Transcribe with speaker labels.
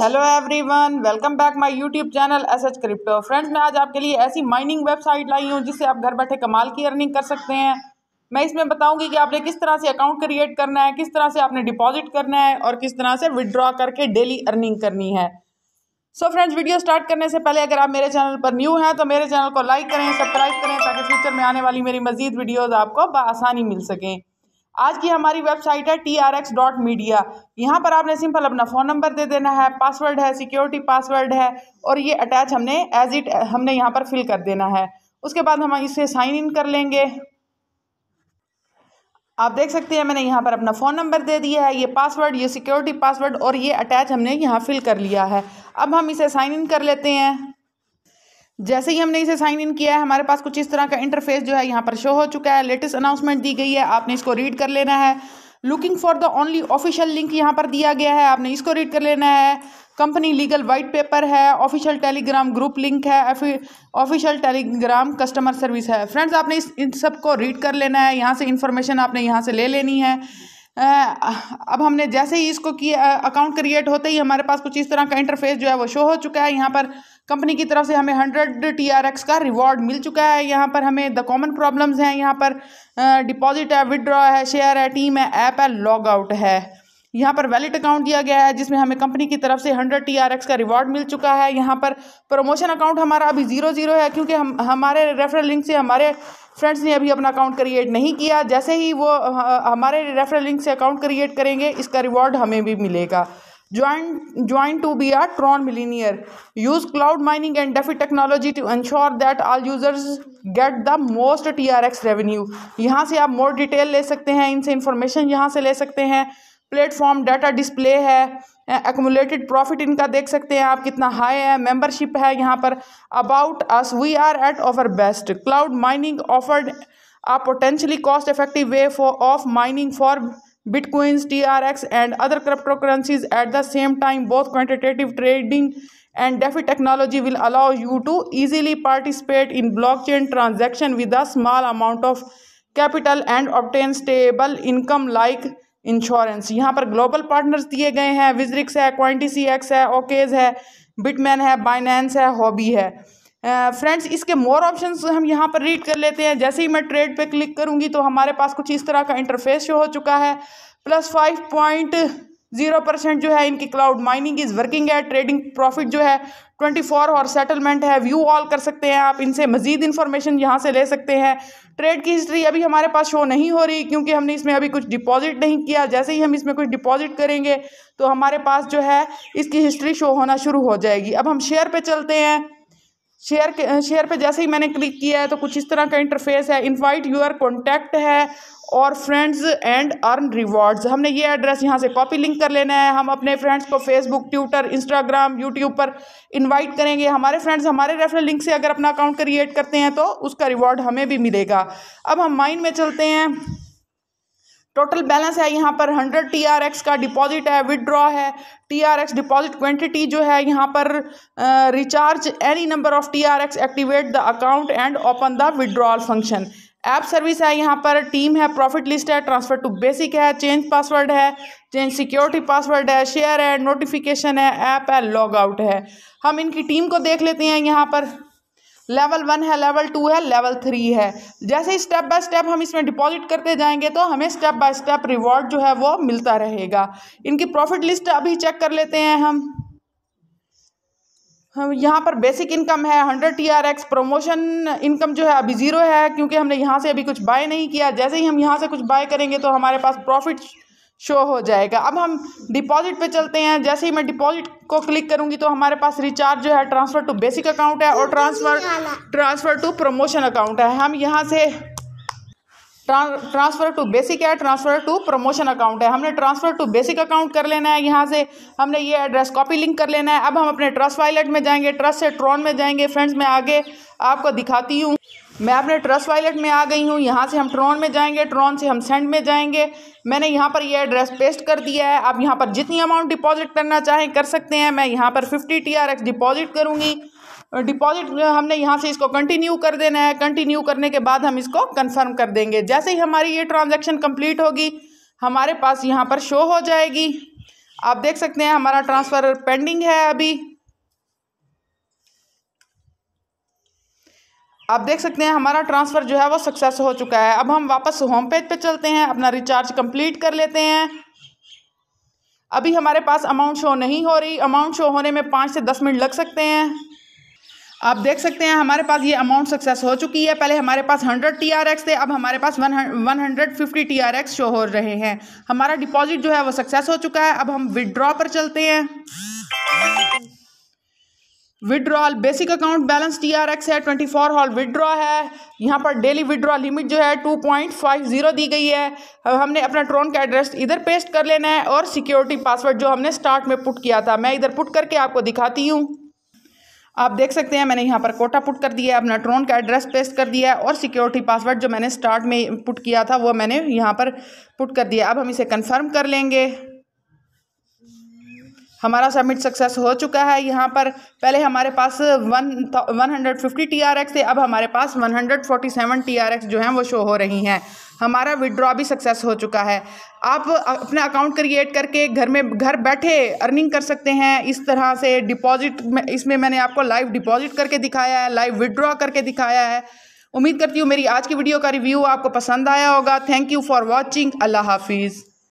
Speaker 1: hello everyone welcome back my YouTube channel S H crypto friends मैं आज आपके लिए ऐसी माइनिंग वेबसाइट लाई हूँ जिससे आप घर बैठे कमाल की अर्निंग कर सकते हैं मैं इसमें बताऊंगी कि आपने किस तरह से अकाउंट क्रिएट करना है किस तरह से आपने डिपॉजिट करना है और किस तरह से विदड्रॉ करके डेली अर्निंग करनी है सो फ्रेंड्स वीडियो स्टार्ट करने से पहले अगर आप मेरे चैनल पर न्यू हैं तो मेरे चैनल को लाइक करें सब्सक्राइब करें ताकि फ्यूचर में आने वाली मेरी मजीद वीडियोज़ आपको बसानी मिल सकें आज की हमारी वेबसाइट है T R X dot media यहाँ पर आपने सिंपल अपना फ़ोन नंबर दे देना है पासवर्ड है सिक्योरिटी पासवर्ड है और ये अटैच हमने एज इट हमने यहाँ पर फिल कर देना है उसके बाद हम इसे साइन इन कर लेंगे आप देख सकते हैं मैंने यहाँ पर अपना फ़ोन नंबर दे दिया है ये पासवर्ड ये सिक्योरिटी पासवर्ड और ये अटैच हमने यहाँ फिल कर लिया है अब हम इसे साइन इन कर लेते हैं जैसे ही हमने इसे साइन इन किया है हमारे पास कुछ इस तरह का इंटरफेस जो है यहाँ पर शो हो चुका है लेटेस्ट अनाउंसमेंट दी गई है आपने इसको रीड कर लेना है looking for the only official link यहाँ पर दिया गया है आपने इसको रीड कर लेना है कंपनी लीगल वाइट पेपर है ऑफिशियल टेलीग्राम ग्रुप लिंक है ऑफिशियल टेलीग्राम कस्टमर सर्विस है फ्रेंड्स आपने इस इन सबको रीड कर लेना है यहाँ से इन्फॉर्मेशन आपने यहाँ से ले लेनी है अब हमने जैसे ही इसको किया अकाउंट क्रिएट होते ही हमारे पास कुछ इस तरह का इंटरफेस जो है वो शो हो चुका है यहाँ पर कंपनी की तरफ से हमें हंड्रेड टी आर एक्स का रिवॉर्ड मिल चुका है यहाँ पर हमें द कॉमन प्रॉब्लम्स हैं यहाँ पर डिपॉजिट है विदड्रॉ है शेयर है टीम है ऐप है लॉग आउट है यहाँ पर वैलिड अकाउंट दिया गया है जिसमें हमें कंपनी की तरफ से हंड्रेड टी आर एक्स का रिवॉर्ड मिल चुका है यहाँ पर प्रमोशन अकाउंट हमारा अभी ज़ीरो ज़ीरो है क्योंकि हम हमारे रेफरल लिंक से हमारे फ्रेंड्स ने अभी अपना अकाउंट क्रिएट नहीं किया जैसे ही वो हमारे रेफरल लिंक से अकाउंट क्रिएट करेंगे इसका रिवॉर्ड हमें भी मिलेगा join join to be are Tron millionaire use cloud mining and DeFi technology to ensure that all users get the most T R X revenue यहाँ से आप मोर डिटेल ले सकते हैं इनसे इंफॉर्मेशन यहाँ से ले सकते हैं प्लेटफॉर्म डाटा डिस्प्ले है एकोमुलेटेड प्रॉफिट इनका देख सकते हैं आप कितना हाई है मेंबरशिप है यहाँ पर about us we are at over best cloud mining offered a potentially cost effective way for of mining for bitcoins TRX and other cryptocurrencies at the same time both quantitative trading and DeFi technology will allow you to easily participate in blockchain transaction with a small amount of capital and obtain stable income like insurance यहाँ पर global partners दिए गए हैं विजरिक्स है क्वान्टिसी एक्स है OKEx है Bitmain है बाइनेंस है हॉबी है फ्रेंड्स uh, इसके मोर ऑप्शंस हम यहाँ पर रीड कर लेते हैं जैसे ही मैं ट्रेड पे क्लिक करूँगी तो हमारे पास कुछ इस तरह का इंटरफेस शो हो चुका है plus five point zero percent जो है इनकी क्लाउड माइनिंग इज़ वर्किंग है ट्रेडिंग प्रॉफिट जो है ट्वेंटी फोर और सेटलमेंट है व्यू ऑल कर सकते हैं आप इनसे मजीद इन्फॉर्मेशन यहाँ से ले सकते हैं ट्रेड की हिस्ट्री अभी हमारे पास शो नहीं हो रही क्योंकि हमने इसमें अभी कुछ डिपॉजिट नहीं किया जैसे ही हम इसमें कुछ डिपॉजिट करेंगे तो हमारे पास जो है इसकी हिस्ट्री शो होना शुरू हो जाएगी अब हम शेयर पर चलते हैं शेयर के शेयर पे जैसे ही मैंने क्लिक किया है तो कुछ इस तरह का इंटरफेस है इनवाइट योर कॉन्टैक्ट है और फ्रेंड्स एंड अर्न रिवॉर्ड्स हमने ये एड्रेस यहाँ से कॉपी लिंक कर लेना है हम अपने फ्रेंड्स को फेसबुक ट्विटर इंस्टाग्राम यूट्यूब पर इनवाइट करेंगे हमारे फ्रेंड्स हमारे रेफरल लिंक से अगर अपना अकाउंट क्रिएट करते हैं तो उसका रिवॉर्ड हमें भी मिलेगा अब हम माइंड में चलते हैं टोटल बैलेंस है यहाँ पर हंड्रेड टी आर एक्स का डिपॉजिट है विदड्रॉ है T R X deposit quantity जो है यहाँ पर recharge any number of T R X activate the account and open the withdrawal function app service है यहाँ पर टीम है प्रॉफिट लिस्ट है ट्रांसफ़र टू बेसिक है चेंज पासवर्ड है चेंज सिक्योरिटी पासवर्ड है शेयर है नोटिफिकेशन है ऐप है लॉग आउट है हम इनकी टीम को देख लेते हैं यहाँ पर लेवल वन है लेवल टू है लेवल थ्री है जैसे स्टेप बाय स्टेप हम इसमें डिपॉजिट करते जाएंगे तो हमें स्टेप बाय स्टेप रिवॉर्ड जो है वो मिलता रहेगा इनकी प्रॉफिट लिस्ट अभी चेक कर लेते हैं हम हम यहाँ पर बेसिक इनकम है hundred T R X promotion income जो है अभी ज़ीरो है क्योंकि हमने यहाँ से अभी कुछ बाय नहीं किया जैसे ही हम यहाँ से कुछ बाय करेंगे तो हमारे पास प्रॉफिट शो हो जाएगा अब हम डिपॉजिट पे चलते हैं जैसे ही मैं डिपॉजिट को क्लिक करूँगी तो हमारे पास रिचार्ज जो है ट्रांसफ़र टू बेसिक अकाउंट है और transfer transfer to promotion account है हम यहाँ से ट्रांसफ़र टू बेसिक है ट्रांसफ़र टू प्रमोशन अकाउंट है हमने ट्रांसफ़र टू बेसिक अकाउंट कर लेना है यहाँ से हमने ये एड्रेस कॉपी लिंक कर लेना है अब हम अपने ट्रस्ट वायलेट में जाएंगे ट्रस्ट से ट्रॉन में जाएंगे फ्रेंड्स मैं आगे आपको दिखाती हूँ मैं अपने ट्रस्ट वायलेट में आ गई हूँ यहाँ से हम ट्रॉन में जाएंगे ट्रॉन से हम सेंड में जाएंगे मैंने यहाँ पर ये एड्रेस पेस्ट कर दिया है आप यहाँ पर जितनी अमाउंट डिपॉजिट करना चाहें कर सकते हैं मैं यहाँ पर फिफ्टी टी डिपॉजिट करूँगी डिपॉजिट हमने यहाँ से इसको कंटिन्यू कर देना है कंटिन्यू करने के बाद हम इसको कंफर्म कर देंगे जैसे ही हमारी ये ट्रांजैक्शन कंप्लीट होगी हमारे पास यहाँ पर शो हो जाएगी आप देख सकते हैं हमारा ट्रांसफ़र पेंडिंग है अभी आप देख सकते हैं हमारा ट्रांसफ़र जो है वो सक्सेस हो चुका है अब हम वापस होम पेज पे चलते हैं अपना रिचार्ज कंप्लीट कर लेते हैं अभी हमारे पास अमाउंट शो नहीं हो रही अमाउंट शो होने में पाँच से दस मिनट लग सकते हैं आप देख सकते हैं हमारे पास ये अमाउंट सक्सेस हो चुकी है पहले हमारे पास 100 टी आर एक्स थे अब हमारे पास 150 टी आर एक्स शो हो रहे हैं हमारा डिपॉजिट जो है वो सक्सेस हो चुका है अब हम विदड्रॉ पर चलते हैं withdrawal basic account balance T R X है ट्वेंटी फोर हॉल विड्रॉ है यहाँ पर डेली विड्रॉ लिमिट जो है टू पॉइंट फाइव जीरो दी गई है अब हमने अपना ट्रोन का एड्रेस इधर पेस्ट कर लेना है और सिक्योरिटी पासवर्ड जो हमने स्टार्ट में पुट किया था मैं इधर पुट करके आपको दिखाती हूँ आप देख सकते हैं मैंने यहाँ पर कोटा पुट कर दिया है अपना ट्रोन का एड्रेस पेस्ट कर दिया है और सिक्योरिटी पासवर्ड जो मैंने स्टार्ट में पुट किया था वो मैंने यहाँ पर पुट कर दिया अब हम इसे कन्फर्म कर लेंगे हमारा सबमिट सक्सेस हो चुका है यहाँ पर पहले हमारे पास one one hundred fifty T R X थे अब हमारे पास one hundred forty seven T R X जो हैं वो शो हो रही हैं हमारा विड्रॉ भी सक्सेस हो चुका है आप अपना अकाउंट क्रिएट करके घर में घर बैठे अर्निंग कर सकते हैं इस तरह से डिपॉजिट में इसमें मैंने आपको लाइव डिपॉजिट करके दिखाया है लाइव विड्रॉ करके दिखाया है उम्मीद करती हूँ मेरी आज की वीडियो का रिव्यू आपको पसंद आया होगा थैंक यू फॉर वॉचिंग अल्लाह हाफिज़